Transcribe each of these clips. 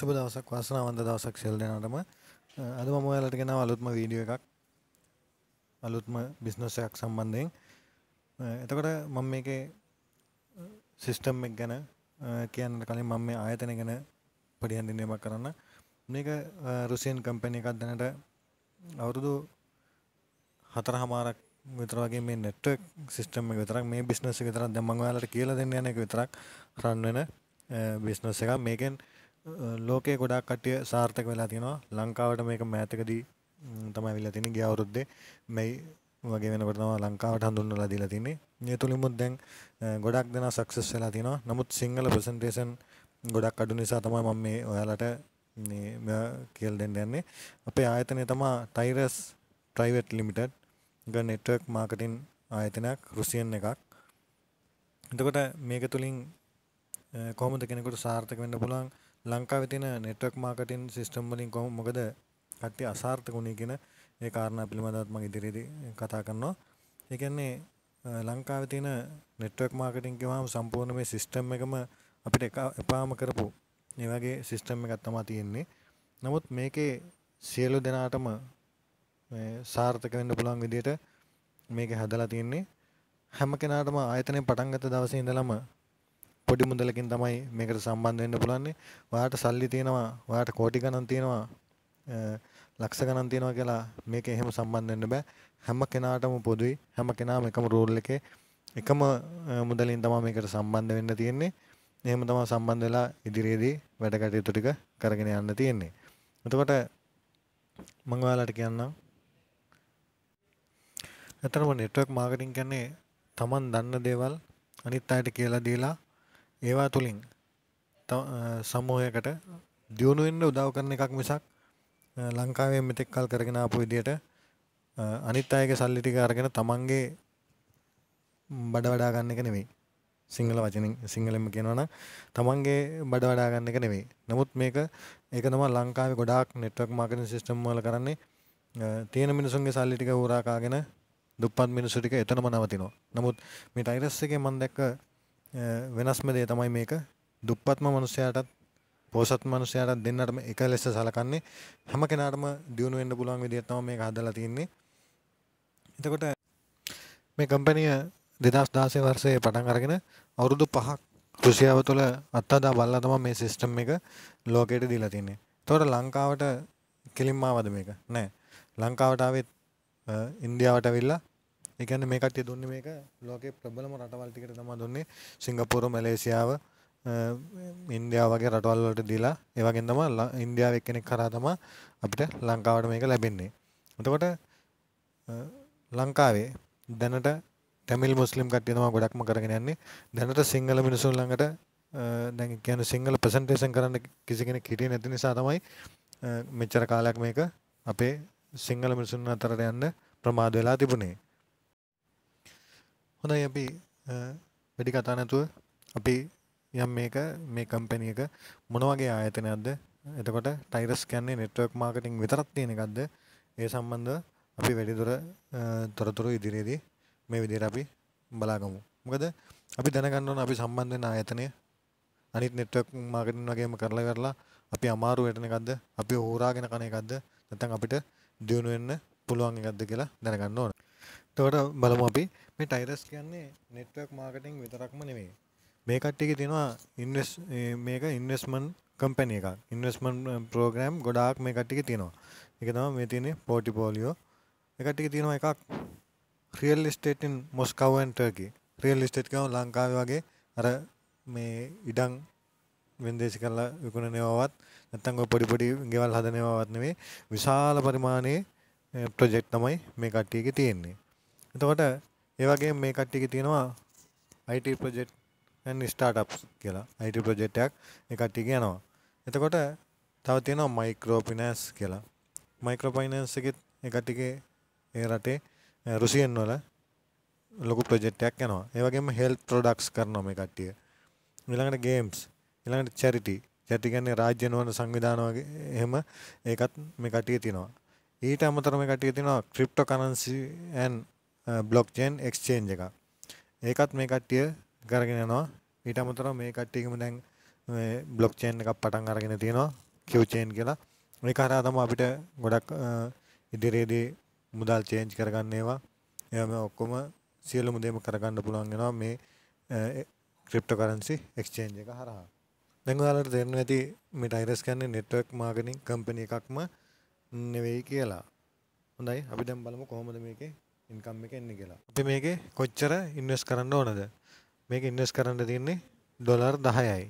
සුබ දවසක් වාසනාවන්ත දවසක් සියලු දෙනාටම අද මම ඔයාලට ගෙනාව අලුත්ම වීඩියෝ එකක් අලුත්ම බිස්නස් එකක් සම්බන්ධයෙන් එතකොට මම මේකේ සිස්ටම් එක ගැන කියන්න කලින් මම මේ ආයතන ගැන පොඩි හඳුන්වීමක් කරන්න මේක රුසියන් කම්පැනි එකක් දැනට අවුරුදු හතරහමාරක් විතර වගේ මේ නෙට්වර්ක් සිස්ටම් එක විතරක් මේ බිස්නස් එක විතරක් දැන් මම ඔයාලට කියලා දෙන්න යන එක විතරක් රන් වෙන බිස්නස් එකක් මේකෙන් ලෝකේ ගොඩක් කට්ටිය සාර්ථක වෙලා තියෙනවා ලංකාවට මේක මෑතකදී තමයි ඇවිල්ලා තියෙන්නේ ගිය අවුරුද්දේ මේ වගේ වෙනකොට තමයි ලංකාවට හඳුන්වලා දීලා තින්නේ. මේ තුලිමුත් දැන් ගොඩක් දෙනා සක්සස් වෙලා තිනවා. නමුත් සිංහල ප්‍රසන්ටේෂන් ගොඩක් අඩු නිසා තමයි මම මේ ඔයාලට මේ මම කියලා දෙන්න යන්නේ. අපේ ආයතනය තමයි Tyrus Private Limited. ග network marketing ආයතනයක් රුසියන් එකක්. එතකොට මේක තුලින් කොහොමද කෙනෙකුට සාර්ථක වෙන්න පුළුවන් ලංකාවේ තියෙන network marketing system වලින් කොහොම මොකද කට්ටිය අසාර්ථක වුණේ කියන ඒ කාරණා පිළිබඳවත් මම ඉදිරියේදී කතා කරනවා. ඒ කියන්නේ ලංකාවේ තියෙන network marketing කියවහම සම්පූර්ණ මේ system එකම අපිට එපාම කරපු මේ වගේ system එකක් තමයි තියෙන්නේ. නමුත් මේකේ සියලු දෙනාටම මේ සාර්ථක වෙන්න පුළුවන් විදිහට මේක හැදලා තියෙන්නේ. හැම කෙනාටම ආයතනය පටන් ගත්ත දවසේ ඉඳලම පොඩි මුදලකින් තමයි මේකට සම්බන්ධ වෙන්න පුළුවන්. ඔයාට සල්ලි තියෙනවා, ඔයාට කෝටි ගණන් තියෙනවා, ලක්ෂ ගණන් තියෙනවා කියලා මේක එහෙම සම්බන්ධ වෙන්න බෑ. හැම කෙනාටම පොදුයි. හැම කෙනාම එකම රූල් එකේ එකම මුදලින් තමයි මේකට සම්බන්ධ වෙන්න තියෙන්නේ. එහෙම තමයි සම්බන්ධ වෙලා ඉදිරියේදී වැඩ කටයුතු ටික කරගෙන යන්න තියෙන්නේ. එතකොට මම ඔයාලට කියන්නම්. ඇත්තටම network marketing කියන්නේ තමන් දන්න දේවල් අනිත් අයට කියලා දීලා ඒවා තුළින් සමූහයකට දියුණුවෙන්ට උදව් කරන එකක් මිසක් ලංකාවේ මෙතෙක් කල් කරගෙන ආපු විදියට අනිත් අයගේ සල්ලි ටික අරගෙන තමන්ගේ බඩ වඩා ගන්න එක නෙවෙයි. සිංහල වචනින් සිංහලෙම කියනවා නම් තමන්ගේ බඩ වඩා ගන්න එක නෙවෙයි. නමුත් මේක ඒක තමයි ලංකාවේ ගොඩාක් network marketing system වල කරන්නේ. තියෙන මිනිසුන්ගේ සල්ලි ටික ඌරා කාගෙන දුප්පත් මිනිස්සු ටික එතනම නවතිනවා. නමුත් මේ ටයිරස් එකේ මම දැක්ක වෙනස්ම දේ තමයි මේක දුප්පත්ම මනුස්සයාටත් පෝසත් මනුස්සයාටත් දෙන්නටම එක ලෙස සලකන්නේ හැම කෙනාටම දියුණු වෙන්න පුළුවන් විදිහට තමයි මේක හදලා තින්නේ. එතකොට මේ කම්පැනිය 2016 වර්ෂයේ පටන් අරගෙන අවුරුදු 5ක් රුසියාව තුළ අත්හදා බලලා තමයි මේ සිස්ටම් එක ලෝකෙට දීලා තින්නේ. එතකොට ලංකාවට කෙලින්ම ආවද මේක? නෑ. ලංකාවට ආවෙත් ඉන්දියාවට ඇවිල්ලා එකන මේකට දුන්න මේක ලෝක ප්‍රබලම රටවල්තිකට තම දුන්නේ සිංගපුරු මැලේසියාව ඉන්දියාව වගේ රටවල්ලට දීලා ඒවගෙන්දම ඉන්දියාව එක්කෙනෙක් කරාතම අපිට ලංකාවට මේක ලැබෙන්නේ එතකොට ලංකාවේ දැනට තැමිල් මුස්ලිම් කටයතම ගොඩක්ම කරගෙන යන්නේ දැනට සිංහල මිනිසුන් ළඟට දැන් කියන සිංහල ප්‍රසන්ටේෂන් කරන්න කිසිගෙන කිටිය නැති නිසා තමයි මෙච්චර කාලයක් මේක අපේ සිංහල මිනිසුන් අතරට යන්න ප්‍රමාද වෙලා තිබුණේ හොඳයි අපි වැඩි කතා නැතුව අපි යම් මේක මේ කම්පැනි එක මොන වගේ ආයතනයක්ද එතකොට ටයිරස් කියන්නේ නෙට්වර්ක් මාකටිං විතරක් තියෙන එකක්ද ඒ සම්බන්ධව අපි වැඩිදුර තොරතුරු ඉදිරියේදී මේ විදිහට අපි බලාගමු. මොකද අපි දැනගන්න ඕන අපි සම්බන්ධ වෙන ආයතනය අනිත් නෙට්වර්ක් මාකටිං වගේම කරලා කරලා අපි අමාරු වෙන එකක්ද අපි හොරාගෙන කන එකක්ද නැත්නම් අපිට දියුණු වෙන්න පුළුවන් එකක්ද කියලා දැනගන්න ඕන. තවට බලම අපි මේ ටයිරස් කියන්නේ නෙට්වක් මාර්කටිං විතරක්ම නෙමේ මේ කට්ටික තියෙනවා ඉන්වස් මේක ඉන්වස්මන් කම්පැන එක ඉන්වස්මන් ප්‍රෝග්‍රම් ගොඩාක් මේ කට්ටික තියෙනවා එක තම මේ තියෙන පෝටි පෝලියෝ එකටික තියෙනවා එකක් රියල් ස්ටේටන් මොස්කවන්ටර්කි රියල් ස්ටේට්කව ලංකාව වගේ අර මේ ඉඩං වෙන්දේසි කරලා විකුණනයවත් නැත්තංග පොඩිපොඩි ගෙවල් හදනයවත් නෙවේ විශාල පරිමාණයේ ප්‍රොජෙක්් තමයි මේ කට්ටියක තියෙන්නේ. එතකොට ඒවගේ මේ කට්ටික තියෙනවා අයිට ප්‍රජෙක්් ඇන් ස්ටාටප් කියලා අයිට ප්‍රජෙට්ටයක් එකට්ටික යනවා. එතකොට තව තියෙනවා මයික්‍රෝපිනස් කියලා මයික්‍රෝපයිනන්ස් එකත් එකටිකේ ඒ රටේ රුසියෙන් වල ලොකු ප්‍රජෙක්්ටයක් යනවා ඒවගේම හෙල් ප්‍රොඩක්ස් කරනවා මේ කට්ටිය ඊළඟට ගේම්ස් ඊළඟට චැරිටි චැටිගන්නේ රාජ්‍යනුවන සංවිධානවගේ එහෙම ඒකත් මේ කටිය තිනවා ඊට අමතරම කටිය තිනවා ක්‍රිප්ටෝ කරන්සි ඇන් බ්ලොක්්ජන් එක්ස්චේන්ජ එක ඒකත් මේ කට්ටිය කරගෙනනවා ඊට අමතර මේ කට්ටියකම දැන් බ්ලොක්්චේන් එකක් පටන් අරගෙන තියෙනවා කිව්චේන් කියලා මේ කරා තම අපිට ගොඩක් uh, ඉදිරියේදී මුදල් චේන්ජ් කරගන්න ඒවා එම ඔක්කොම සියලුම දෙම කරගන්න පුළුවන් වෙනවා මේ ක්‍රිප්ටෝ කරන්සි එක්ස්චේන්ජ් එක හරහා. දැන් ඔයාලට තේරෙනවා ඇති මේ ටයිරස් කියන්නේ network marketing company එකක්ම නෙවෙයි කියලා. හොඳයි අපි දැන් බලමු කොහොමද මේකේ ඉන්කම් එක එන්නේ කියලා. අපි මේකේ කොච්චර ඉන්වෙස්ට් කරන්න ඕනද? මේක ඉන්වෙස්ට් කරන්න තියෙන්නේ ඩොලර් 10යි.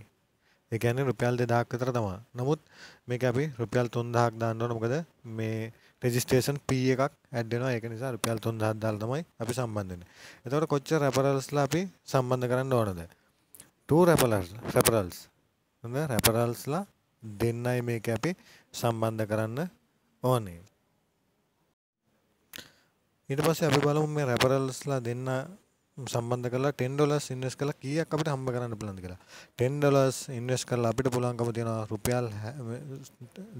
ඒ කියන්නේ රුපියල් 2000ක් විතර තමයි. නමුත් මේක අපි රුපියල් 3000ක් දාන්න ඕන මොකද මේ රෙජිස්ට්‍රේෂන් ෆී එකක් ඇඩ් වෙනවා. ඒක නිසා රුපියල් 3000ක් දාලා තමයි අපි සම්බන්ධ වෙන්නේ. එතකොට කොච්චර රෙෆරල්ස්ලා අපි සම්බන්ධ කරන්න ඕනද? 2 රෙෆරල්ස් රෙෆරල්ස්. හොඳ රෙෆරල්ස්ලා දෙන්නයි මේක අපි සම්බන්ධ කරන්න ඕනේ ඊට පස්සේ අපි බලමු මේ රැපරල්ස්ලා දෙන්න සම්බන්ධ කරලා 10 ඩොලර්ස් ඉන්වෙස්ට් කරලා කීයක් අපිට හම්බ කරන්න පුළුවන්ද කියලා 10 ඩොලර්ස් ඉන්වෙස්ට් කරලා අපිට පුළුවන්කම තියෙනවා රුපියල්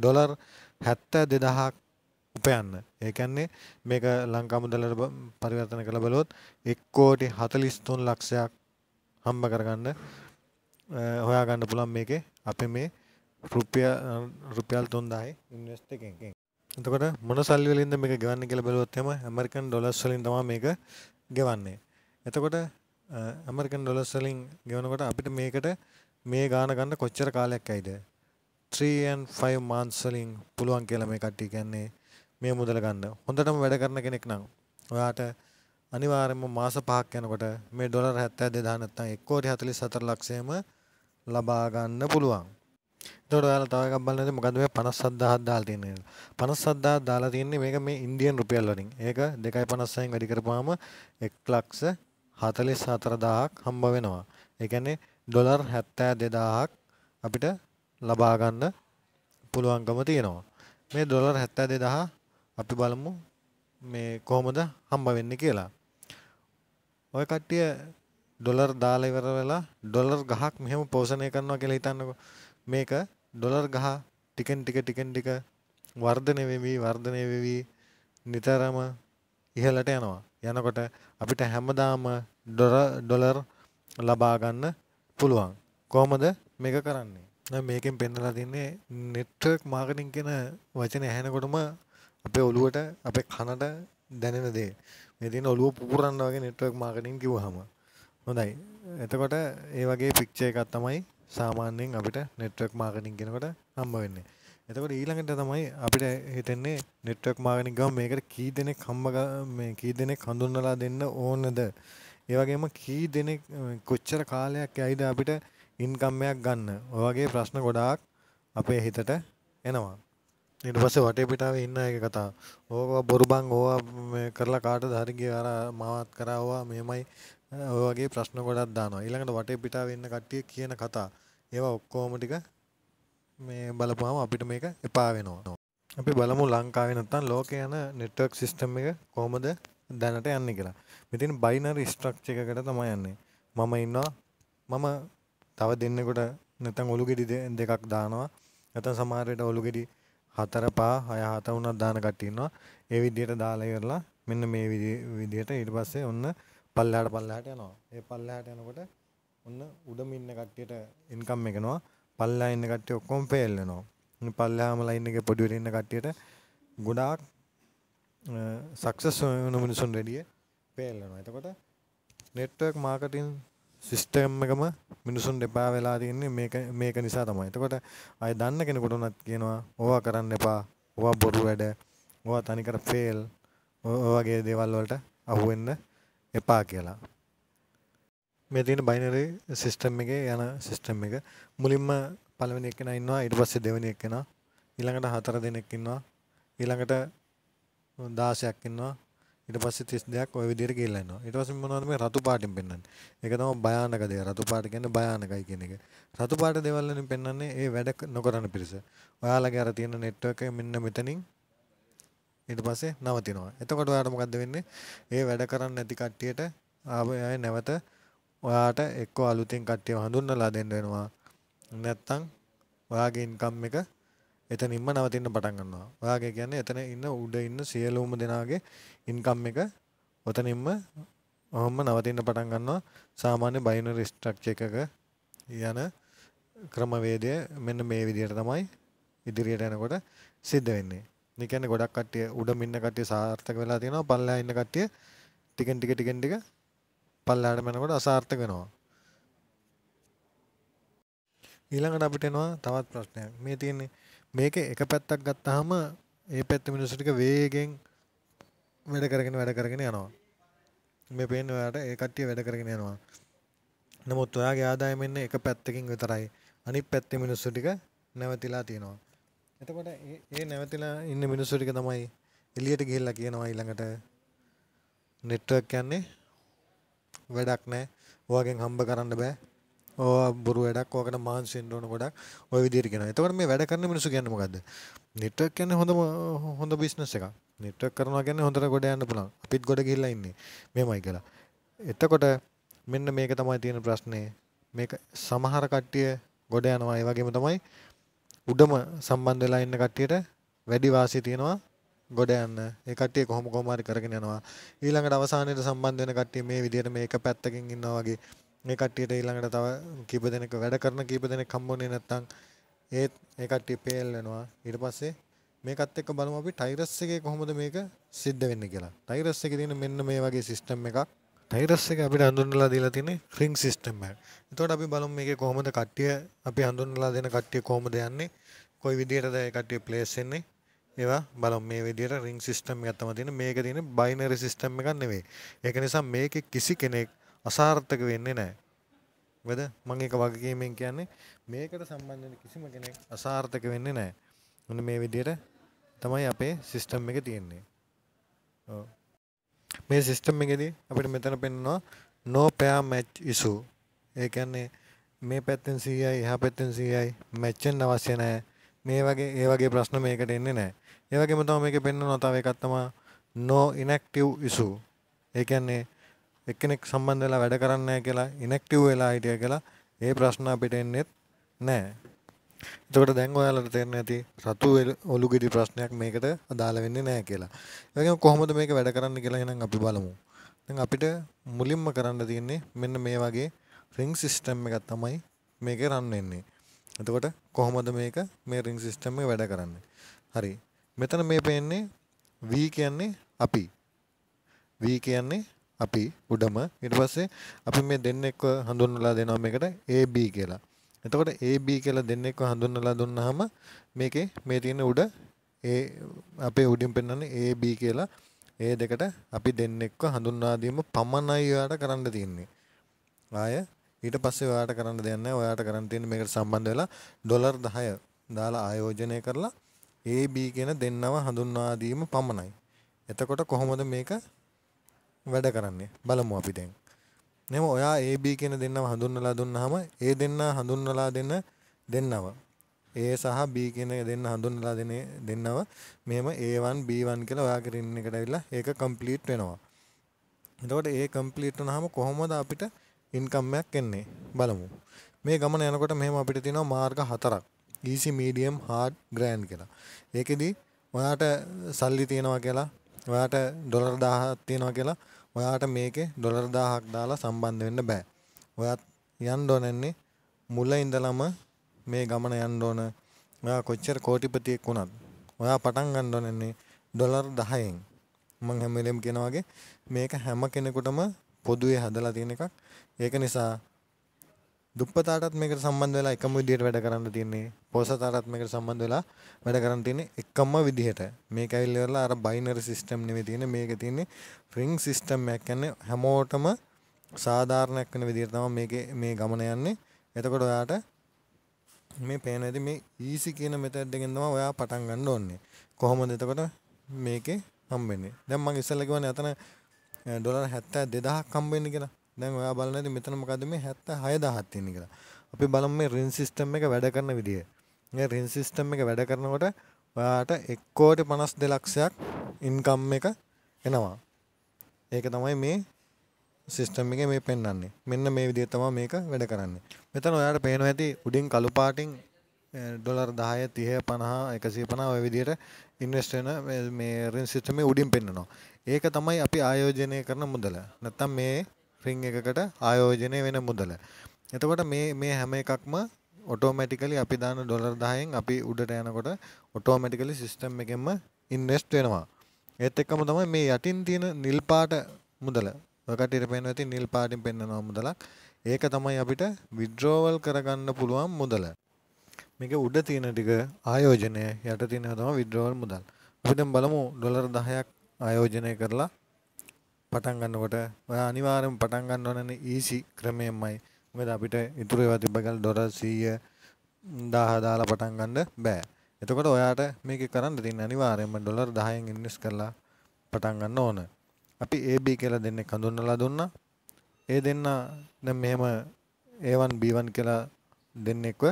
ඩොලර් 72000ක් උපයන්න. ඒ කියන්නේ මේක ලංකා මුදලට පරිවර්තන කරලා බලුවොත් 1 කෝටි 43 ලක්ෂයක් හම්බ කරගන්න හොයා ගන්න පුළුවන් මේකේ අපේ මේ රුපියල් රුපියල් 3000 ඉන්වෙස්ට් එකෙන්. එතකොට මොන සල්ලි වලින්ද මේක ගෙවන්නේ කියලා බැලුවොත් එහෙම ඇමරිකන් ඩොලර්ස් වලින් තමයි මේක ගෙවන්නේ. එතකොට ඇමරිකන් ඩොලර්ස් වලින් ගෙවනකොට අපිට මේකට මේ ගාන ගන්න කොච්චර කාලයක් ඇයිද? 3 and 5 months වලින් පුළුවන් කියලා මේ කට්ටිය කියන්නේ මේ මුදල ගන්න. හොඳටම වැඩ කරන කෙනෙක් නම් ඔයාට අනිවාර්යයෙන්ම මාස පහක් යනකොට මේ ඩොලර් 72000 නැත්නම් 1 කෝටි 44 ලක්ෂයම ලබා ගන්න පුළුවන්. තොට දාලා තවක බලන්න මොකද මේ පනස් සද්දාහත් දාලා තියන්නේ පනස් සද්දා දාලා තියන්නේ මේක මේ ඉන්දියන් රුපියල් වලින් ඒක දෙකයි පනස්සයෙන් වැඩි කරපාම එක් ලක්ස හතලිස් හතරදාහක් හම්බ වෙනවා එකන්නේ ඩොලර් හැත්තෑ දෙදාහක් අපිට ලබාගන්න පුළුවන්කම තියෙනවා මේ ඩොලර් හැත්තෑ දෙදහ අපි බලමු මේ කොහොමද හම්බ වෙන්න කියලා ඔය කට්ටිය ඩොලර් දාලා ඉවර වෙලා ඩොලර් ගහක් මෙහෙම පෝෂණය කරනවා කියලා හිතන්නකෝ මේක ඩොලර් ගහ ටිකෙන් ටික ටිකෙන් ටික වර්ධනය වෙවී වර්ධනය වෙවී නිතරම ඉහලට යනවා. යනකොට අපිට හැමදාම ඩොලර් ලබාගන්න පුළුවන්. කොහොමද මේක කරන්නේ. මේකෙන් පෙන්නලා තින්නේ නෙට්වර්ක් මාර්කටින් කියන වචන ඇහෙනකොටම අපේ ඔළුවට අපේ කනට දැනෙන දේ. මේ තියෙන ඔළුව පුපුරන්න වගේ නෙට්වර්ක් මාර්කටින් කිව්වහම. හොඳයි. එතකොට ඒ වගේ පික්චර් එකක් තමයි සාමාන්‍යයෙන් අපිට නෙට්වක් මාගනින් කෙනකට හම්බ වෙන්නේ එතකට ඊළඟට තමයි අපිට හිතෙන්නේ නෙට්වක් මාගනින් ගම් මේකට කී දෙනෙ කම්බග මේ කී දෙනෙ කඳුන්නලා දෙන්න ඕනද ඒවගේම කී දෙනෙ කොච්චර කාලයක් ඇයිද අපිට ඉන්කම්මයක් ගන්න ඔවගේ ප්‍රශ්න ගොඩාක් අපේ හිතට එනවා ඉට පස වටේ පිටාව ඉන්න එක කතා ඕක බොරුබං ඕවා කරලා කාට ධරිග අර මවත් කරාවවා මෙමයි ඔයගේ ප්‍රශ්න ගොඩක් දානවා ඊළඟට වටේ පිටාව ඉන්න කට්ටිය කියන කතා ඒවා ඔක්කෝම ටික මේ බලපුහම අපිට මේක එපා වෙනවා අපි බලමු ලංකාවේ නැත්තම් ලෝකේ යන network system එක කොහොමද දැනට යන්නේ කියලා. මෙතන binary structure එකකට තමයි යන්නේ. මම ඉන්නවා මම තව දෙන්නෙකුට නැත්තම් ඔලු ගෙඩි දෙකක් දානවා. නැත්තම් සමහර වෙලාවට ඔලු ගෙඩි හතර පහ හය හත උනක් දාන කට්ටිය ඉන්නවා. ඒ විදිහට දාලා ඉවරලා මෙන්න මේ විදිහට ඊට පස්සේ ඔන්න පල්ලෙහාට පල්ලෙහාට යනවා. ඒ පල්ලෙහාට යනකොට ඔන්න උඩම ඉන්න කට්ටියට ඉන්කම් එකනවා පල්ලා ඉන්න කට්ටිය ඔක්කොම ෆේල් වෙනවා පල්ලාම ලයින් එකේ පොඩි වෙලා ඉන්න කට්ටියට ගොඩාක් සක්සස් වෙන මිනිසුන් රෙඩිය ෆේල් වෙනවා එතකොට නෙට්වර්ක් මාකටින් සිිස්ටම් එකම මිනිසුන් දෙපා වෙලා තියන්නේ මේක නිසා තමයි එතකොට අය දන්න කෙනෙකුටනත් කියනවා ඕවා කරන්න එපා ඕවා බොරු වැඩ ඕවා තනිකර ෆේල් වගේ දේවල් වලට අහුවෙන්න එපා කියලා මේ තියෙන බයිනරි සිස්ටම් එකේ යන සිස්ටම් එක මුලින්ම පළවෙනි එක්කෙනා ඉන්නවා ඊට පස්සේ දෙවෙනි එක්කෙනා ඊළඟට හතර දෙනෙක් ඉන්නවා ඊළඟට 16ක් ඉන්නවා ඊට පස්සේ 32ක් ওই විදිහට ගිහිල්ලා යනවා ඊට පස්සේ මොනවද මේ රතු පාටින් පෙන්වන්නේ ඒක තමයි භයානක දේ රතු පාට කියන්නේ භයානකයි කියන එක රතු පාට දේවල් වලින් පෙන්වන්නේ ඒ වැඩ නොකරන පිරිස ඔයාලගේ අර තියෙන නෙට්වර්ක් එක මෙන්න මෙතනින් ඊට පස්සේ නවතිනවා එතකොට ඔයාලට මොකද්ද වෙන්නේ ඒ වැඩ කරන්නේ නැති කට්ටියට ආයෙ නැවත ඔයාට එක්කෝ අලුතින් කට්ටිය හඳුන්වලා දෙන්න වෙනවා. නැත්තම් ඔයාගේ ඉන්කම් එක එතනින්ම නවතින්න පටන් ගන්නවා. ඔයාගේ කියන්නේ එතන ඉන්න උඩ ඉන්න සියලුම දෙනාගේ ඉන්කම් එක ඔතනින්ම ඔහොම නවතින්න පටන් ගන්නවා. සාමාන්‍ය බයිනරි ස්ට්‍රක්චර් එකක යන ක්‍රමවේදය මෙන්න මේ විදිහට තමයි ඉදිරියට යනකොට සිද්ධ වෙන්නේ. ඒ කියන්නේ ගොඩක් කට්ටිය උඩ මින්න කට්ටිය සාර්ථක වෙලා තියෙනවා. පල්ලෙහා ඉන්න කට්ටිය ටිකෙන් ටික ටිකෙන් ටික පල්ලාට මැනකොට අසාර්ථක වෙනවා. ඊළඟට අපිට එනවා තවත් ප්‍රශ්නයක්. මේ තියෙන්නේ මේක එක පැත්තක් ගත්තාම ඒ පැත්ත මිනිස්සු ටික වේගෙන් වැඩ කරගෙන වැඩ කරගෙන යනවා. මේ පේන්නේ ඔයාලට ඒ කට්ටිය වැඩ කරගෙන යනවා. නමුත් ඔයාගේ ආදායම එන්නේ එක පැත්තකින් විතරයි. අනිත් පැත්තේ මිනිස්සු ටික නැවතිලා තියෙනවා. එතකොට ඒ නැවතිලා ඉන්න මිනිස්සු ටික තමයි එළියට ගිහිල්ලා කියනවා ඊළඟට network කියන්නේ වැඩක් නැහැ. ඔයගෙන් හම්බ කරන්න බෑ. ඕවා බොරු වැඩක්. ඕකට මාන්සිෙන්න ඕන ගොඩක්. ওই විදිහට කියනවා. එතකොට මේ වැඩ කරන මිනිස්සු කියන්නේ මොකද්ද? network කියන්නේ හොඳම හොඳ business එකක්. network කරනවා කියන්නේ හොඳට ගොඩ යන්න පුළුවන්. අපිත් ගොඩ ගිහිල්ලා ඉන්නේ. මෙහෙමයි කියලා. එතකොට මෙන්න මේක තමයි තියෙන ප්‍රශ්නේ. මේක සමහර කට්ටිය ගොඩ යනවා. ඒ වගේම තමයි උඩම සම්බන්ධ වෙලා ඉන්න කට්ටියට වැඩි වාසිය තියෙනවා ගොඩ යන්න ඒ කට්ටිය කොහොම කොහම හරි කරගෙන යනවා ඊළඟට අවසානයේට සම්බන්ධ වෙන කට්ටිය මේ විදිහට මේක පැත්තකින් ඉන්නවා වගේ මේ කට්ටියට ඊළඟට තව කීප දෙනෙක් වැඩ කරන කීප දෙනෙක් හම්බුනේ නැත්නම් ඒත් ඒ කට්ටිය ෆේල් වෙනවා ඊට පස්සේ මේකත් එක්ක බලමු අපි ටයිරස් එකේ කොහොමද මේක සිද්ධ වෙන්නේ කියලා ටයිරස් එකේ තියෙන මෙන්න මේ වගේ සිස්ටම් එකක් ටයිරස් එක අපිට හඳුන්වලා දීලා තියෙන්නේ රින්ග් සිස්ටම් එක. එතකොට අපි බලමු මේකේ කොහොමද කට්ටිය අපි හඳුන්වලා දෙන කට්ටිය කොහොමද යන්නේ කොයි විදිහටද ඒ කට්ටිය ප්ලේස් වෙන්නේ ඒවා බලමු මේ විදිහට රින්ග් සිස්ටම් එකක් තමයි තියෙන්නේ. මේක තියෙන්නේ බයිනරි සිස්ටම් එකක් නෙවෙයි. ඒක නිසා මේකේ කිසි කෙනෙක් අසාර්ථක වෙන්නේ නැහැ. මොකද මම ඒක වගකීමෙන් කියන්නේ මේකට සම්බන්ධ වෙන කිසිම කෙනෙක් අසාර්ථක වෙන්නේ නැහැ. මොන මේ විදිහට තමයි අපේ සිස්ටම් එක තියෙන්නේ. ඔව්. මේ සිස්ටම් එකේදී අපිට මෙතන පෙන්වනවා no pair match issue. ඒ කියන්නේ මේ පැත්තෙන් CI එහා පැත්තෙන් CI මැච් වෙන්න අවශ්‍ය නැහැ. මේ වගේ ඒ වගේ ප්‍රශ්න මේකට එන්නේ නැහැ. ඒ වගේම තමයි මේකේ පෙන්වන තව එකක් තමයි no inactive issue. ඒ කියන්නේ එක්කෙනෙක් සම්බන්ධ වෙලා වැඩ කරන්නේ නැහැ කියලා ඉනෙක්ටිව් වෙලා හිටිය කියලා ඒ ප්‍රශ්න අපිට එන්නේත් නැහැ. එතකොට දැන් ඔයාලට තේරෙන ඇති රතු ඔලුගෙඩි ප්‍රශ්නයක් මේකට අදාළ වෙන්නේ නැහැ කියලා. ඒ වගේම කොහොමද මේක වැඩ කරන්න කියලා එහෙනම් අපි බලමු. දැන් අපිට මුලින්ම කරන්න තියෙන්නේ මෙන්න මේ වගේ රින්ග් සිස්ටම් එකක් තමයි මේකේ රන් වෙන්නේ. එතකොට කොහොමද මේක මේ රින් සිස්ටම් එක වැඩ කරන්නේ? හරි. මෙතන මේ පේන්නේ V කියන්නේ අපි. V කියන්නේ අපි උඩම ඊට පස්සේ අපි මේ දෙන්නෙක්ව හඳුන්වලා දෙනවා මේකට AB කියලා. එතකොට AB කියලා දෙන්නෙක්ව හඳුන්වලා දුන්නාම මේකේ මේ තියෙන උඩ ඒ අපේ උඩින් පෙන්වන්නේ AB කියලා ඒ දෙකට අපි දෙන්නෙක්ව හඳුන්වා දීම පමණයි ඔයාලට කරන්න තියෙන්නේ. ආය ඊට පස්සේ ඔයාට කරන්න දෙයක් නැහැ. ඔයාට කරන්න තියෙන්නේ මේකට සම්බන්ධ වෙලා ඩොලර් 10 දාලා ආයෝජනය කරලා AB කියන දෙන්නව හඳුන්වා දීම පමණයි. එතකොට කොහොමද මේක වැඩ කරන්නේ? බලමු අපි දැන්. නෙම ඔයා AB කියන දෙන්නව හඳුන්වලා දුන්නාම ඒ දෙන්න හඳුන්වලා දෙන දෙන්නව A සහ B කියන දෙන්න හඳුන්වලා දෙන දෙන්නව මෙහෙම A1 B1 කියලා ඔයා කරින් එකට ඇවිල්ලා ඒක කම්ප්ලීට් වෙනවා. එතකොට ඒ කම්ප්ලීට් වුණාම කොහොමද අපිට ඉන්කම්මයක් එන්නේ බලමු මේ ගමන යනකොට මෙහෙම අපිට තියෙනවා මාර්ග හතරක් easy medium hard grand කියලා ඒකෙදි ඔයාට සල්ලි තියෙනවා කියලා ඔයාට ඩොලර් 1000ක් තියෙනවා කියලා ඔයාට මේකේ ඩොලර් 1000ක් දාලා සම්බන්ධ වෙන්න බෑ ඔයාත් යන්න ඕනන්නේ මුල ඉඳලම මේ ගමන යන්න ඕන ඔයා කොච්චර කෝටිපතියෙක් වුණත් ඔයා පටන් ගන්න ඕනන්නේ ඩොලර් 10න් මම හැම වෙලෙම කියනවා වගේ මේක හැම කෙනෙකුටම පොදුවේ හදලා තියෙන එකක්. ඒක නිසා දුප්පතාටත් මේකට සම්බන්ධ වෙලා එකම විදිහට වැඩ කරන්න තියෙන්නේ. පොසතාටත් මේකට සම්බන්ධ වෙලා වැඩ කරන්න තියෙන්නේ එකම විදිහට. මේක ඇවිල්ලා ඉවරලා අර බයිනරි සිස්ටම් නෙමෙයි තියෙන්නේ. මේක තියෙන්නේ රින්ග් සිස්ටම් එකක් කියන්නේ හැමෝටම සාධාරණයක් වෙන විදිහට තමයි මේකේ මේ ගමන යන්නේ. එතකොට ඔයාට මේ පේන ඇති මේ ඊසි කියන මෙතඩ් එකෙන් තමයි ඔයා පටන් ගන්න ඕනේ. කොහොමද එතකොට මේකේ හම්බෙන්නේ? දැන් මම ඉස්සෙල්ලා කිව්වනේ අතන ඩොලර් 72000ක් හම්බ වෙන්නේ කියලා. දැන් ඔයා බලන ඉතින් මෙතන මොකද්ද මේ 76000ක් තියෙන්නේ කියලා. අපි බලමු මේ රින් සිස්ටම් එක වැඩ කරන විදිය. මේ රින් සිස්ටම් එක වැඩ කරනකොට ඔයාට 1 කෝටි 52 ලක්ෂයක් ඉන්කම් එක එනවා. ඒක තමයි මේ සිස්ටම් එකේ මේ පෙන්වන්නේ. මෙන්න මේ විදිය තමයි මේක වැඩ කරන්නේ. මෙතන ඔයාලට පේනවා ඇති උඩින් කළු පාටින් ඩොලර් 10 30 50 150 ඔය විදියට ඉන්වෙස්ට් වෙන මේ රින් සිස්ටම් එකේ උඩින් පෙන්වනවා. ඒක තමයි අපි ආයෝජනය කරන මුදල. නැත්තම් මේ රින් එකකට ආයෝජනය වෙන මුදල. එතකොට මේ මේ හැම එකක්ම ඔටෝමැටිකලි අපි දාන ඩොලර් 10න් අපි උඩට යනකොට ඔටෝමැටිකලි සිස්ටම් එකෙන්ම ඉන්වෙස්ට් වෙනවා. ඒත් එක්කම තමයි මේ යටින් තියෙන නිල් පාට මුදල. ඔය කටියට පේනවා ඇති නිල් පාටින් පෙන්වනවා මුදලක්. ඒක තමයි අපිට විඩ්‍රෝවල් කරගන්න පුළුවන් මුදල. මේක උඩ තියෙන ටික ආයෝජනය යට තියෙනවා තමයි විඩ්‍රෝවල් මුදල්. අපි දැන් බලමු ඩොලර් 10ක් ආයෝජනය කරලා පටන් ගන්නකොට ඔයා අනිවාර්යෙන් පටන් ගන්න ඕනනේ ඊසි ක්‍රමයෙන්මයි. මොකද අපිට ඉතුරු ඒවා තිබ්බකල් ඩොලර් 100 1000 දාලා පටන් ගන්න බෑ. එතකොට ඔයාට මේක කරන්න තියෙන අනිවාර්යෙන්ම ඩොලර් 10න් ඉන්වෙස්ට් කරලා පටන් ගන්න ඕන. අපි AB කියලා දෙන්නේ හඳුන්වලා දුන්නා. ඒ දෙන්න දැන් මෙහෙම A1 B1 කියලා දෙන්නෙක්ව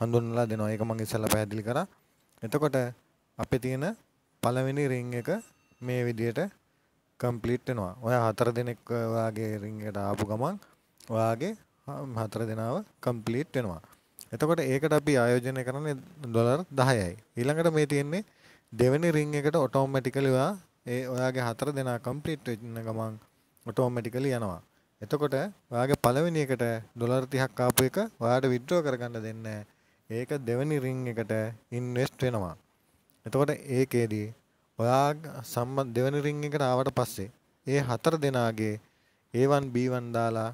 හඳුන්වලා දෙනවා. ඒක මම ඉස්සෙල්ලා පැහැදිලි කරා. එතකොට අපේ තියෙන පළවෙනි රින් එක මේ විදියට කම්පලීට් වෙනවා. ඔය හතර දෙනෙක් ඔයාගේ රින් එකට ආපු ගමන් ඔයාගේ හතර දෙනාව කම්පලීට් වෙනවා. එතකොට ඒකට අපි ආයෝජනය කරන්නේ ඩොලර් 10යි. ඊළඟට මේ තියෙන්නේ දෙවෙනි රින් එකට ඔටෝමැටිකලි ඔයා ඒ ඔයාගේ හතර දෙනා කම්ප්ලීට් වෙන ගමන් ඔටෝමැටිකලි යනවා. එතකොට ඔයාගේ පළවෙනි එකට ඩොලර් 30ක් ආපු එක ඔයාට විත්ඩ්‍රෝ කරගන්න දෙන්නේ ඒක දෙවෙනි රින් එකට ඉන්වෙස්ට් වෙනවා. එතකොට ඒකේදී ඔයා සම්ම දෙවනි රින් එකට ආවට පස්සේ ඒ හතර දෙනාගේ A1 B1 දාලා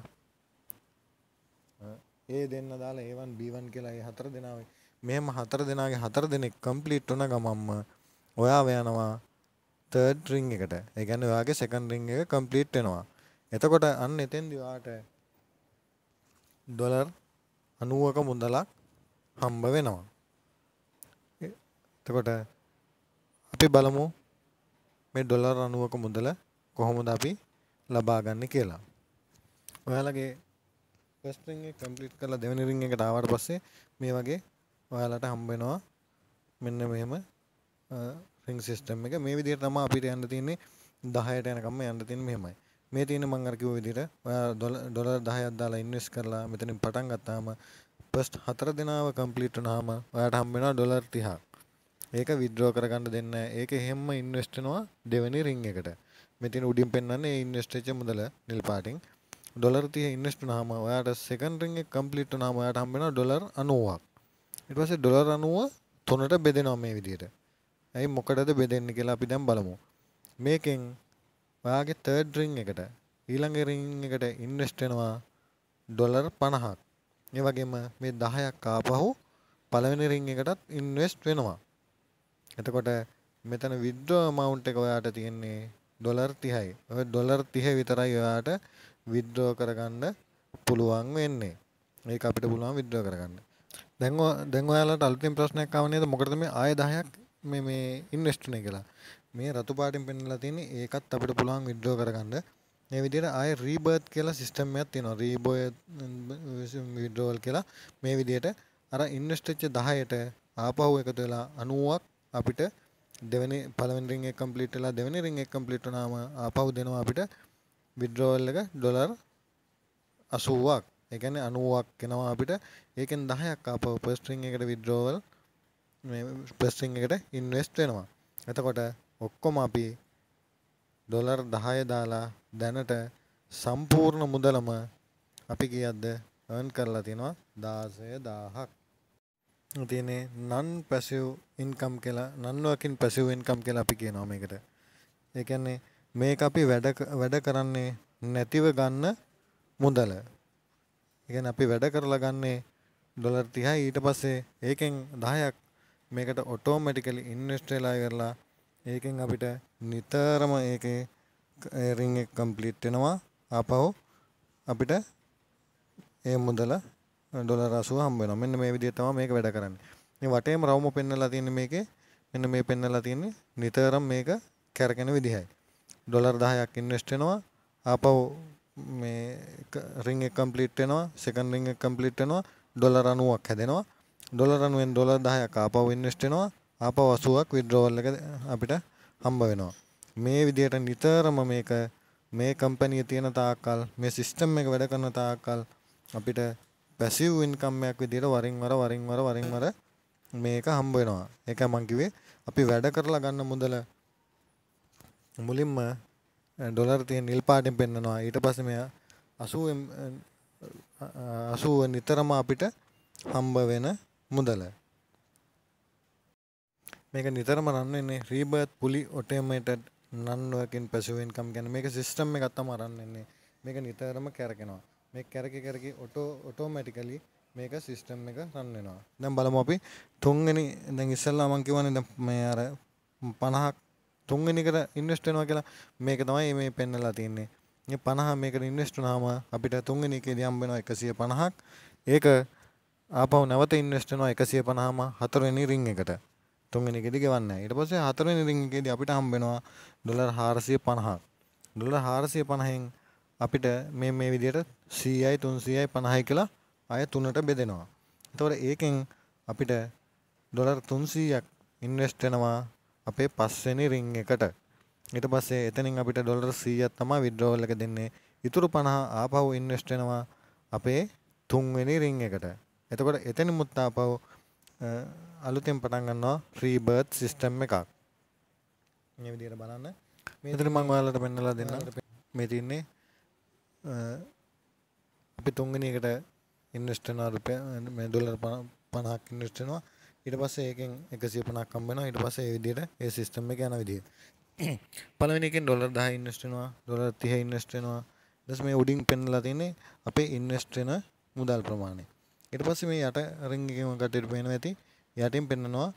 ඒ දෙන්න දාලා A1 B1 කියලා ඒ හතර දෙනා මෙහෙම හතර දෙනාගේ හතර දෙනෙක් කම්ප්ලීට් වුණ ගමන්ම ඔයාව යනවා තර්ඩ් රින් එකට. ඒ කියන්නේ ඔයාගේ සෙකන්ඩ් රින් එක කම්ප්ලීට් වෙනවා. එතකොට අන්න එතෙන්දී ඔයාට ඩොලර් 90ක මුදලක් හම්බ වෙනවා. එතකොට අපි බලමු මේ ඩොලර් 90ක මුදල කොහොමද අපි ලබා ගන්න කියලා. ඔයාලගේ ෆස්ට් රින්ග් එක කම්ප්ලීට් කරලා දෙවෙනි රින්ග් එකට ආවට පස්සේ මේ වගේ ඔයාලට හම්බ වෙනවා මෙන්න මෙහෙම රින්ග් සිස්ටම් එක. මේ විදිහට තමයි අපිට යන්න තියෙන්නේ 10ට යනකම්ම යන්න තියෙන්නේ මෙහෙමයි. මේ තියෙන මම අර කිව්ව විදිහට ඔයා ඩොලර් 10ක් දාලා ඉන්වෙස්ට් කරලා මෙතනින් පටන් ගත්තාම ෆස්ට් හතර දෙනාව කම්ප්ලීට් වුණාම ඔයාට හම්බ වෙනවා ඩොලර් 30ක්. ඒක විද්‍රෝ කරගන්න දෙන්න ඒක එහෙම ඉන්වස්ට් වෙනවා දෙවෙනි රින් එකට. මෙතන උඩින් පෙන්වන්නේ ඉන්වස්ට් වෙච්ච මුදල නිල් පාටින්. ඩොලර් 30 ඉන්වස්ට් වුණාම ඔයාට සෙකන්ඩ් රින් එක කම්ප්ලීට් වුණාම ඔයාට හම්බ වෙනවා ඩොලර් 90ක්. ඊට පස්සේ ඩොලර් 90 තුනට බෙදෙනවා මේ විදිහට. ඇයි මොකටද බෙදෙන්නේ කියලා අපි දැන් බලමු. මේකෙන් ඔයාගේ තර්ඩ් රින් එකට ඊළඟ රින් එකට ඉන්වස්ට් වෙනවා ඩොලර් 50ක්. ඒ වගේම මේ 10ක් ආපහු පළවෙනි රින් එකටත් ඉන්වස්ට් වෙනවා. එතකොට මෙතන විද්‍රෝ මවුන්ට් එක ඔයාට තියෙන්නේ ඩොලර් 30යි. ඔය ඩොලර් 30 විතරයි ඔයාට විද්‍රෝ කරගන්න පුළුවන් වෙන්නේ. ඒක අපිට පුළුවන් විද්‍රෝ කරගන්න. දැන් දැන් ඔයාලට අලුතින් ප්‍රශ්නයක් ආව නේද? මොකටද මේ ආය 10ක් මේ මේ ඉන්වෙස්ට් උනේ කියලා. මේ රතු පාටින් පෙන්නලා තියෙන්නේ ඒකත් අපිට පුළුවන් විද්‍රෝ කරගන්න. මේ විදිහට ආය රීබර්ත් කියලා සිස්ටම් එකක් තියෙනවා. රීබෝය විද්‍රෝවල් කියලා මේ විදිහට අර ඉන්වෙස්ට් වෙච්ච 10ට ආපහු එකතු වෙලා 90ක් අපිට දෙවැනි පළවෙනි රින් එක කම්ප්ලීට් වෙලා දෙවෙනි රින් එක කම්ප්ලීට් වුණාම ආපහු දෙනවා අපිට විඩ්‍රෝවල් එක ඩොලර් 80ක්. ඒ කියන්නේ 90ක් එනවා අපිට. ඒකෙන් 10ක් ආපහු ෆස්ට් රින් එකට විඩ්‍රෝවල් මේ ෆස්ට් රින් එකට ඉන්වෙස්ට් වෙනවා. එතකොට ඔක්කොම අපි ඩොලර් 10 දාලා දැනට සම්පූර්ණ මුදලම අපි ගියද්ද earn කරලා තියෙනවා 16000ක්. තියනේ නන් පැසිව් ඉන්කම් කියලා නන්වකින් පැසිව් ඉන්කම් කියලා අපි කියනවා මේකට. ඒ කියන්නේ මේක අපි වැඩ වැඩ කරන්නේ නැතිව ගන්න මුදල. ඒ කියන්නේ අපි වැඩ කරලා ගන්නේ ඩොලර් 30යි ඊට පස්සේ ඒකෙන් 10ක් මේකට ඔටෝමැටිකලි ඉන්වෙස්ට් වෙලා කරලා ඒකෙන් අපිට නිතරම ඒකේ රින් එක කම්ප්ලීට් වෙනවා ආපහු අපිට ඒ මුදල ඩොලර් 80 හම්බ වෙනවා. මෙන්න මේ විදිහට තමයි මේක වැඩ කරන්නේ. මේ වටේම රවුම පෙන්වලා තියෙන්නේ මේකේ. මෙන්න මේ පෙන්වලා තියෙන්නේ නිතරම මේක කැරකෙන විදිහයි. ඩොලර් 10ක් ඉන්වෙස්ට් වෙනවා. ආපහු මේ රිං එක කම්ප්ලීට් වෙනවා. සෙකන්ඩ් රිං එක කම්ප්ලීට් වෙනවා. ඩොලර් 90ක් හැදෙනවා. ඩොලර් 90ෙන් ඩොලර් 10ක් ආපහු ඉන්වෙස්ට් වෙනවා. ආපහු 80ක් විඩ්‍රෝවල් එක අපිට හම්බ වෙනවා. මේ විදිහට නිතරම මේක මේ කම්පැනිය තියෙන තාක්කල් මේ සිස්ටම් එක වැඩ කරන තාක්කල් අපිට පැසිව් ඉන්කම් එකක් විදිහට වරින් වර වරින් වර වරින් වර මේක හම්බ වෙනවා. ඒකයි මම කිව්වේ අපි වැඩ කරලා ගන්න මුදල මුලින්ම ඩොලර් තියෙන නිල් පාටින් පෙන්නනවා. ඊට පස්සේ මෙයා 80 80 නිතරම අපිට හම්බ වෙන මුදල. මේක නිතරම රන් වෙන්නේ rebirth fully automated non working passive income ගැන මේක සිස්ටම් එකක් තමයි රන් වෙන්නේ මේක නිතරම කැරකෙනවා මේ කැරකි කරකි ඔටෝ ඔටෝමැටිකලි මේක සිිස්ටම් එක රන්නෙනවා දැම් බලම අපි තුන්ගනි දැ ඉස්සල්ලා මංකිවන මේ අර පණහක් තුන්ගනිකට ඉන්වස්ටනවා කියලා මේක තමයි මේ පෙන්නලා තින්නේ මේ පණහ මේක ඉන්වස්ටනාම අපිට තුන්ගනි එක දියම්බෙන එකසිය පණහක් ඒක ආපව නැවත ඉන්වස්ටනවා එකසිය පණහම හතරනි රිං එකට තුන්ගනි එකෙදි ගවන්න ඉට පසේ හතරනි රිං එකෙද අපිට හම්බෙනවා ඩොලර් හාරසිය පණහක් ඩොලර් හාරසිය පණහෙන් අපිට මේ මේ විදිහට 100යි 300යි 50යි කියලා අය තුනට බෙදෙනවා. එතකොට ඒකෙන් අපිට ඩොලර් 300ක් ඉන්වෙස්ට් වෙනවා අපේ පස්වෙනි රින් එකට. ඊට පස්සේ එතනින් අපිට ඩොලර් 100ක් තමයි විඩ්‍රෝවල් එක දෙන්නේ. ඉතුරු 50 ආපහු ඉන්වෙස්ට් වෙනවා අපේ තුන්වෙනි රින් එකට. එතකොට එතනිමුත් ආපහු අලුතෙන් පටන් ගන්නවා රීබර්ත් සිස්ටම් එකක්. මේ විදිහට බලන්න. මේ විදිහට මම ඔයාලට පෙන්නලා දෙන්නම්. මේ තින්නේ අපි තුන්වෙනි එකට ඉන්වෙස්ට් කරනවා රුපියල් මේ ඩොලර් 50ක් ඉන්වෙස්ට් කරනවා ඊට පස්සේ ඒකෙන් 150ක් හම්බ වෙනවා ඊට පස්සේ ඒ විදිහට ඒ සිස්ටම් එක යන විදිහ. පළවෙනි එකෙන් ඩොලර් 10 ඉන්වෙස්ට් වෙනවා ඩොලර් 30 ඉන්වෙස්ට් වෙනවා ඊට මේ උඩින් පෙන්ලා තියෙන්නේ අපේ ඉන්වෙස්ට් වෙන මුදල් ප්‍රමාණය. ඊට පස්සේ මේ යට රින්ග් එකම කටට පේනවා ඇති යටින් පෙන්නනවා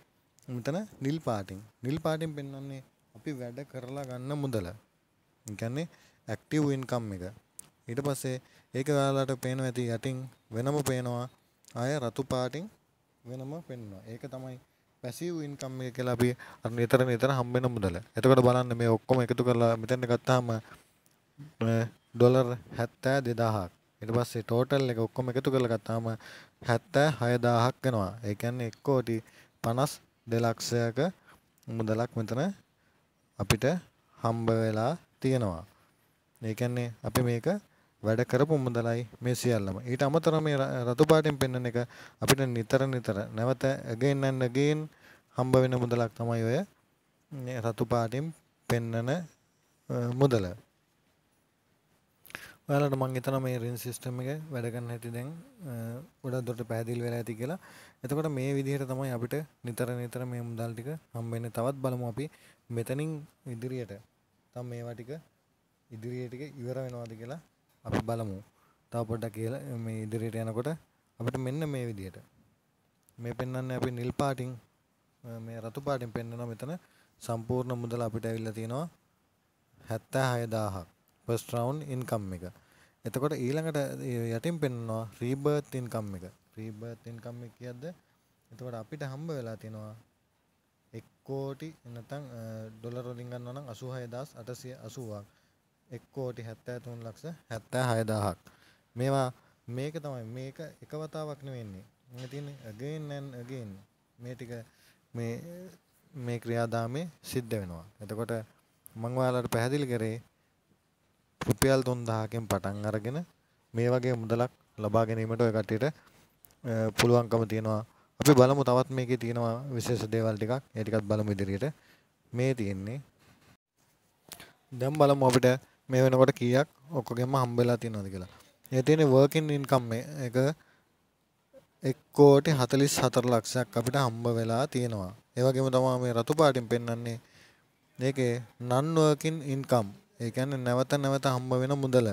මෙතන නිල් පාටින් නිල් පාටින් පෙන්වන්නේ අපි වැඩ කරලා ගන්න මුදල. ඒ කියන්නේ ඇක්ටිව් ඉන්කම් එක. ඊට පස්සේ ඒක ඔයාලට පේනවා ඇති යටින් වෙනම පේනවා ආය රතු පාටින් වෙනම පෙන්වනවා. ඒක තමයි පැසිව් ඉන්කම් එක කියලා අපි අර නිතර නිතර හම්බ වෙන මුදල. එතකොට බලන්න මේ ඔක්කොම එකතු කරලා මෙතෙන්ට ගත්තාම ඩොලර් 72000ක්. ඊට පස්සේ ටෝටල් එක ඔක්කොම එකතු කරලා ගත්තාම 76000ක් වෙනවා. ඒ කියන්නේ 1 කෝටි 52 ලක්ෂයක මුදලක් මෙතන අපිට හම්බ වෙලා තියෙනවා. ඒ කියන්නේ අපි මේක වැඩ කරපු මුදලයි මේ සියල්ලම. ඊට අමතරව මේ රතු පාටින් පෙන්වන එක අපිට නිතර නිතර නැවත again and again හම්බ වෙන මුදලක් තමයි ඔය රතු පාටින් පෙන්වන මුදල. ඔයාලට මම හිතනවා මේ රින් සිස්ටම් එක වැඩ කරන හැටි දැන් ගොඩක් දුරට පැහැදිලි වෙලා ඇති කියලා. එතකොට මේ විදිහට තමයි අපිට නිතර නිතර මේ මුදල් ටික හම්බ වෙන්නේ. තවත් බලමු අපි මෙතනින් ඉදිරියට තම මේවා ටික ඉදිරියට ටික ඉවර වෙනවාද කියලා අපි බලමු. තව පොඩ්ඩක් කියලා මේ ඉදිරියට යනකොට අපිට මෙන්න මේ විදිහට. මේ පෙන්වන්නේ අපි නිල් පාටින් මේ රතු පාටින් පෙන්වනවා මෙතන සම්පූර්ණ මුදල අපිට ඇවිල්ලා තියෙනවා 76000ක්. first round income එක. එතකොට ඊළඟට යටින් පෙන්වනවා rebirth income එක. rebirth income එක කියද්ද එතකොට අපිට හම්බ වෙලා තියෙනවා 1 කෝටි නැත්නම් ඩොලර් වලින් ගන්නවා නම් 86880ක්. එක්කෝටි හැත්තෑතුන් ලක්ෂ හැත්තෑ හයදාහක් මේවා මේක තමයි මේක එකවතාවක්න වෙන්නේ තින් ගන්නන් ගන් මේ ටික මේ මේ ක්‍රියාදාමේ සිද්ධ වෙනවා එතකොට මංවාලට පැහැදිලි කරේ රුපියල් තුන්දාහකෙන් පටන් අරගෙන මේ වගේ මුදලක් ලබා ගැනීමට ඔය කට්ටියට පුළුවන්කම තියෙනවා අපි බලමු තවත් මේකේ තියෙනවා විශේෂ දේවල් ටිකක් ඒ ටිකත් බලමු ඉදිරියට මේ තියෙන්නේ දැම් බලමු අපිට මේ වෙනකොට කියක් ඔක්කොගෙම හම්බෙලා තියෙනවද කියලා. ඒ තියෙන වර්කින් ඉන්කම් එක එක්කෝටි හතලිස් හතර ලක්ෂයක් අපිට හම්බ වෙලා තියෙනවා. ඒවගේම තමා මේ රතු පාටින් පෙන්න්නන්නේ ඒකේ නන්වර්කින් ඉන්කම් ඒ කියන්නේ නැවත නැවත හම්බ වෙන මුදල.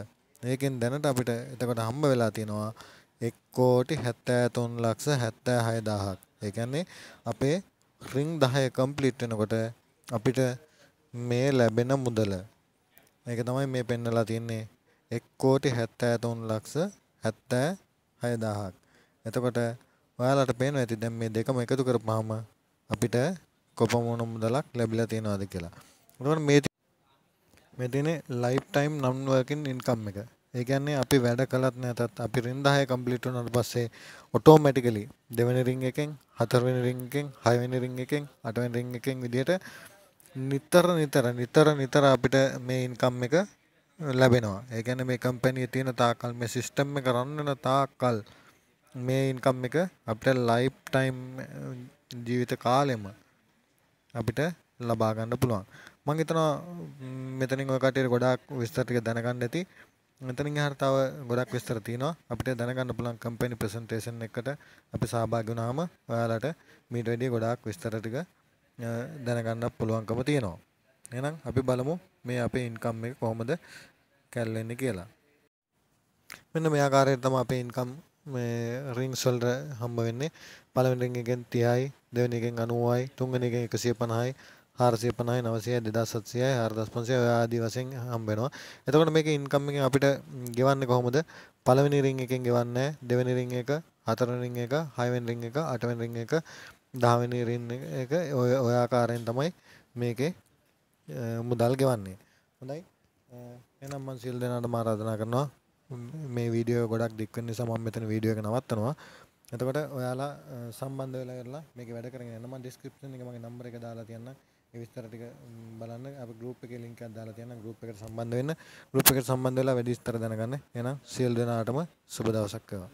ඒකෙන් දැනට අපිට එතකොට හම්බ වෙලා තියෙනවා එක්කෝටි හැත්තෑ තුන් ලක්ෂ හැත්තෑ හයදාහක්. ඒකැන්නේ අපේ රිං දහය කම්පලිට් වෙනකොට අපිට මේ ලැබෙන මුදල මේක තමයි මේ පෙන්නලා තියන්නේ එක් කෝටි හැත්තෑ තුන් ලක්ෂ හැත්තෑ හයදාහක් එතකොට ඔයාලට පේන ඇති දැන් මේ දෙකම එකතු කරපුවාම අපිට කොපමණ මුදලක් ලැබිලා තියෙනවද කියලා. එතකොට මේ මේ තියෙන්නේ lifetime non working income එක. ඒ කියන්නේ අපි වැඩ කළත් නැතත් අපි රින් 10 කම්ප්ලීට් වුණාට පස්සේ ඔටෝමැටිකලි දෙවෙනි රින් එකෙන් හතරවෙනි රින් එකෙන් හයවෙනි රින් එකෙන් අටවෙනි රින් එකෙන් විදිහට නිතර නිතර නිතර නිතර අපිට මේ ඉන්කම් එක ලැබෙනවා. ඒ කියන්නේ මේ කම්පැනි තියෙන තාකල් මේ සිස්ටම් එක රන් වෙන තාකල් මේ ඉන්කම් එක අපිට ලයිෆ් ටයිම් ජීවිත කාලෙම අපිට ලබා ගන්න පුළුවන්. මම හිතනවා මෙතනින් ඔය කටියට ගොඩාක් විස්තර ටික දැනගන්න ඇති. මෙතනින් එහාට තව ගොඩක් විස්තර තියෙනවා. අපිට දැනගන්න පුළුවන් කම්පැනි ප්‍රසන්ටේෂන් එකට අපි සහභාගී වුණාම ඔයාලට මීට වැඩිය ගොඩාක් විස්තර ටික දැනගන්නත් පුළුවන්කම තියෙනවා. එහෙනම් අපි බලමු මේ අපේ ඉන්කම් එක කොහොමද කැල්ලෙන්නේ කියලා. මෙන්න මේ ආකාරයට තමයි අපේ ඉන්කම් මේ රින්ග්ස් වලට හම්බ වෙන්නේ. පළවෙනි රින්ග් එකෙන් 30යි, දෙවෙනි එකෙන් 90යි, තුන්වෙනි එකෙන් 150යි, 450යි 900යි 2700යි 4500යි ඔය ආදී වශයෙන් හම්බ වෙනවා. එතකොට මේක ඉන්කම් එකෙන් අපිට ගෙවන්නේ කොහොමද? පළවෙනි රින් එකෙන් ගෙවන්නේ දෙවෙනි රින් එක, හතරවෙනි රින් එක, හයවෙනි රින් එක, අටවෙනි රින් එක දහවෙනි රින් එක ඔය ඔය ආකාරයෙන් තමයි මේකේ මුදල් ගෙවන්නේ. හොඳයි. එහෙනම් මම සිල් දෙනාට මා ආරාධනා කරනවා මේ වීඩියෝ ගොඩක් දික් වෙන නිසා මම මෙතන වීඩියෝ එක නවත්තනවා. එතකොට ඔයාලා සම්බන්ධ වෙලා කරලා මේක වැඩ කරගෙන යන්න මම ඩිස්ක්‍රිප්ෂන් එකේ මගේ නම්බර එක දාලා තියන්නම්. ඒ විස්තර ටික බලන්න අපේ ගෲප් එකේ ලින්ක් එකක් දාලා තියන්නම් ගෲප් එකට සම්බන්ධ වෙන්න. ගෲප් එකට සම්බන්ධ වෙලා වැඩි විස්තර දැනගන්න. එහෙනම් සියලු දෙනාටම සුබ දවසක් වේවා.